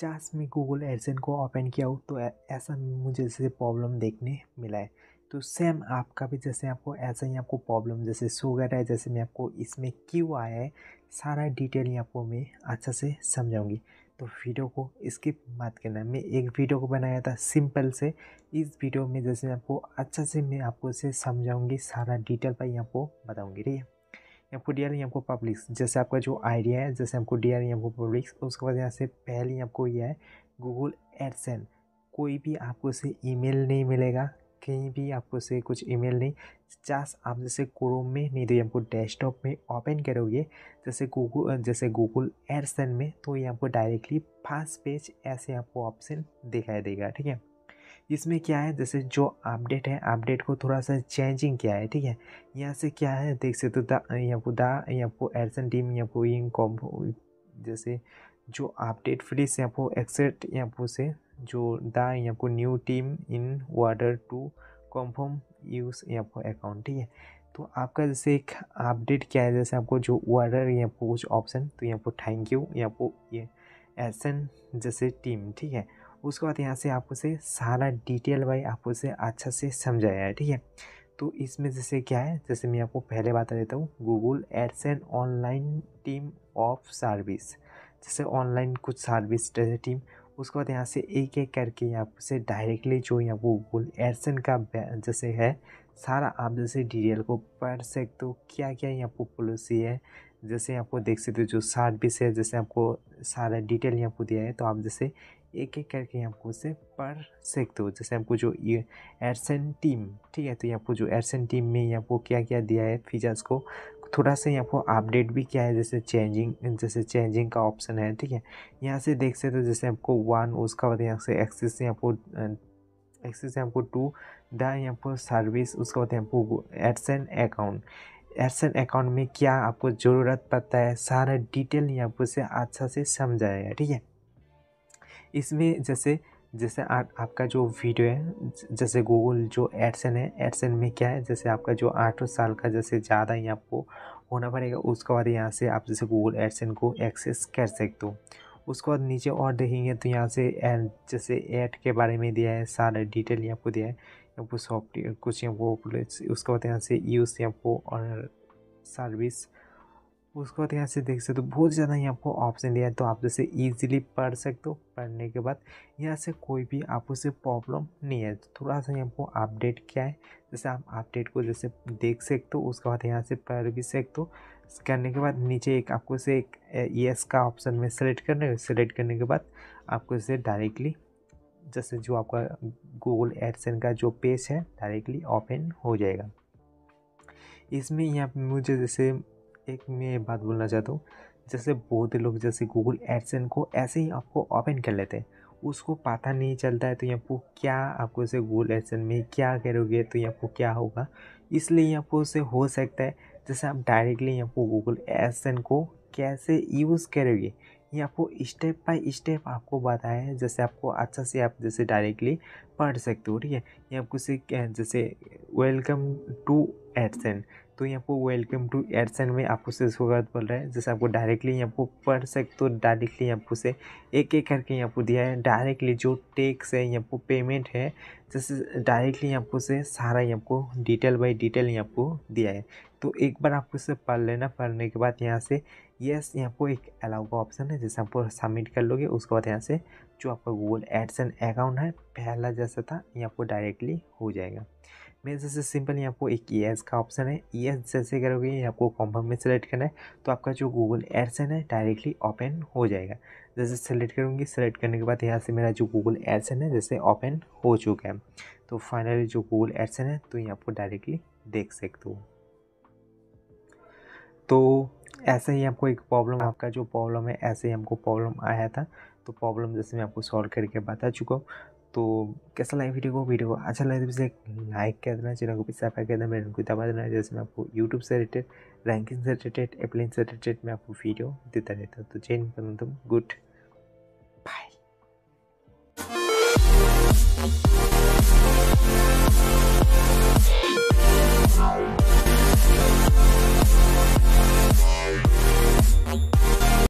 50 में Google Edson को open किया हो तो ऐसा मुझे जैसे प्रॉब्लम देखने मिला है तो सेम आपका भी जैसे आपको ऐसा ही आपको प्रॉब्लम जैसे शो कर रहा है जैसे मैं आपको इसमें क्यों आया है सारा डिटेल ही आपको मैं अच्छा से समझाऊंगी तो वीडियो को स्किप मत करना मैं एक वीडियो को बनाया था सिंपल से इस वीडियो में जैसे मैं आपको अच्छा से मैं आपको इसे समझाऊंगी सारा डिटेल पर ही आपको बताऊँगी ठीक है आपको डी आर ई को पब्लिक्स जैसे आपका जो आइडिया है जैसे हमको डी आर ई हमको पब्लिक्स उसके बाद यहाँ से पहले आपको यह है गूगल एडसन कोई भी आपको से ईमेल नहीं मिलेगा कहीं भी आपको से कुछ ईमेल नहीं चाह आप जैसे क्रोम में नहीं तो हमको डेस्कटॉप में ओपन करोगे जैसे गूगल जैसे गूगल एडसन में तो ये आपको डायरेक्टली फास्ट पेज ऐसे आपको ऑप्शन दिखाई देगा ठीक है इसमें क्या है जैसे जो अपडेट है अपडेट को थोड़ा सा चेंजिंग किया है ठीक है यहाँ से क्या है देख सकते हो द यहाँ दा यहाँ टीम यहाँ को इन कॉम्बो जैसे जो अपडेट फ्री से आपको एक्सेट यहाँ से जो दा यहाँ new team in order to confirm use यहाँ पो अकाउंट ठीक है तो आपका जैसे एक अपडेट क्या है जैसे आपको जो ऑर्डर यहाँ पर कुछ ऑप्शन तो यहाँ पो थैंक यू यहाँ पर ये एसन जैसे टीम ठीक है उसके बाद यहाँ से आपको से सारा डिटेल वाई आपको से अच्छा से समझाया है ठीक है तो इसमें जैसे क्या है जैसे मैं आपको पहले बता देता हूँ Google ads and online team of service जैसे ऑनलाइन कुछ सर्विस जैसे टीम उसके बाद यहाँ से एक एक करके यहाँ से डायरेक्टली जो यहाँ गूगल एडसन का जैसे है सारा आप जैसे डिटेल को पढ़ सकते हो क्या क्या यहाँ पर पॉलिसी है जैसे आपको देख सकते हो जो सर्विस है जैसे आपको सारा डिटेल यहाँ पर दिया है तो आप जैसे एक एक करके यहाँ आपको उसे पढ़ सकते हो जैसे आपको जो ये एडसन टीम ठीक है तो यहाँ आपको जो एरसन टीम में यहाँ को क्या क्या दिया है फीचर्स को थोड़ा सा यहाँ को अपडेट भी किया है जैसे चेंजिंग जैसे चेंजिंग का ऑप्शन है ठीक है यहाँ से देख सकते हो जैसे आपको वन उसका बाद यहाँ से एक्सेस यहाँ को एक्सेस यहाँ आपको टू द यहाँ को सर्विस उसका बाद आपको एडसन अकाउंट एडसन अकाउंट में क्या आपको ज़रूरत पड़ता है सारा डिटेल यहाँ पर से अच्छा से समझाया ठीक है इसमें जैसे जैसे आ, आपका जो वीडियो है जैसे गूगल जो एडसन है एडसन में क्या है जैसे आपका जो आठ साल का जैसे ज़्यादा ही आपको होना पड़ेगा उसके बाद यहाँ से आप जैसे गूगल एडसन को एक्सेस कर सकते हो उसके बाद नीचे और देखेंगे तो यहाँ से जैसे ऐड के बारे में दिया है सारा डिटेल यहाँ को दिया है आपको सॉफ्टवेयर कुछ यहाँ वो उसके बाद यहाँ से यूज़ को और सर्विस उसके बाद यहाँ से देख सकते हो बहुत ज़्यादा ही आपको ऑप्शन दिया है तो आप जैसे ईजिली पढ़ सकते हो पढ़ने के बाद यहाँ से कोई भी आपको से प्रॉब्लम नहीं है तो थोड़ा सा यहाँ को अपडेट क्या है जैसे आप अपडेट को जैसे देख सकते हो उसके बाद यहाँ से पढ़ भी सकते हो करने के बाद नीचे एक आपको से एक यस का ऑप्शन में सेलेक्ट करने सेलेक्ट करने के बाद आपको इसे डायरेक्टली जैसे जो आपका गूगल एडसन का जो पेज है डायरेक्टली ओपन हो जाएगा इसमें यहाँ मुझे जैसे एक मैं बात बोलना चाहता हूँ जैसे बहुत लोग जैसे गूगल एडसन को ऐसे ही आपको ओपन कर लेते हैं उसको पता नहीं चलता है तो यहाँ आपको क्या आपको इसे गूगल एडसन में क्या करोगे तो यहाँ आपको क्या होगा इसलिए आपको उसे हो सकता है जैसे आप डायरेक्टली यहाँ आपको गूगल एडसन को कैसे यूज़ करोगे ये आपको स्टेप बाय स्टेप आपको बताया है जैसे आपको अच्छा से आप जैसे डायरेक्टली पढ़ सकते हो ठीक है ये आपको से जैसे वेलकम टू एडसन तो यहाँ पर वेलकम टू एडसन में आपको से स्वागत बोल रहा है जैसे आपको डायरेक्टली यहाँ पर पढ़ सकते हो डायरेक्टली आपको से एक एक करके यहाँ पर दिया है डायरेक्टली जो टैक्स है यहाँ पर पेमेंट है जैसे डायरेक्टली पर से सारा यहाँ को डिटेल बाई डिटेल यहाँ को दिया है तो एक बार आपको से पढ़ लेना पढ़ने के बाद यहाँ से यस यहाँ को एक अलाउ का ऑप्शन है जैसे आपको सबमिट कर लोगे उसके बाद यहाँ से जो आपका गूगल एडसन अकाउंट है पहला जैसा था यहाँ पर डायरेक्टली हो जाएगा मेरे सबसे सिंपल यहाँ आपको एक ई e एस का ऑप्शन है ई e एस जैसे करोगे ये आपको कॉम्फर्म में सेलेक्ट करना है तो आपका जो गूगल एडसन है डायरेक्टली ओपन हो जाएगा जैसे सेलेक्ट करूँगी सेलेक्ट करने के बाद यहाँ से मेरा जो गूगल एडसन है जैसे ओपन हो चुका है तो फाइनली जो गूगल एडसन है तो यहाँ आपको डायरेक्टली देख सकते हो तो ऐसे ही आपको एक प्रॉब्लम आपका जो प्रॉब्लम है ऐसे ही हमको प्रॉब्लम आया था तो प्रॉब्लम जैसे मैं आपको सॉल्व करके बता चुका हूँ तो कैसा लगे वीडियो को वीडियो को अच्छा लगे तो इसे लाइक कर देना चैनल को भी कर देना मेरे को दबा देना जैसे मैं आपको यूट्यूब से रिलेटेड रैंकिंग से रिलेटेड एप्लाइन से रिलेटेड मैं आपको वीडियो देता रहता हूँ तो चेंज करना तुम गुड बाय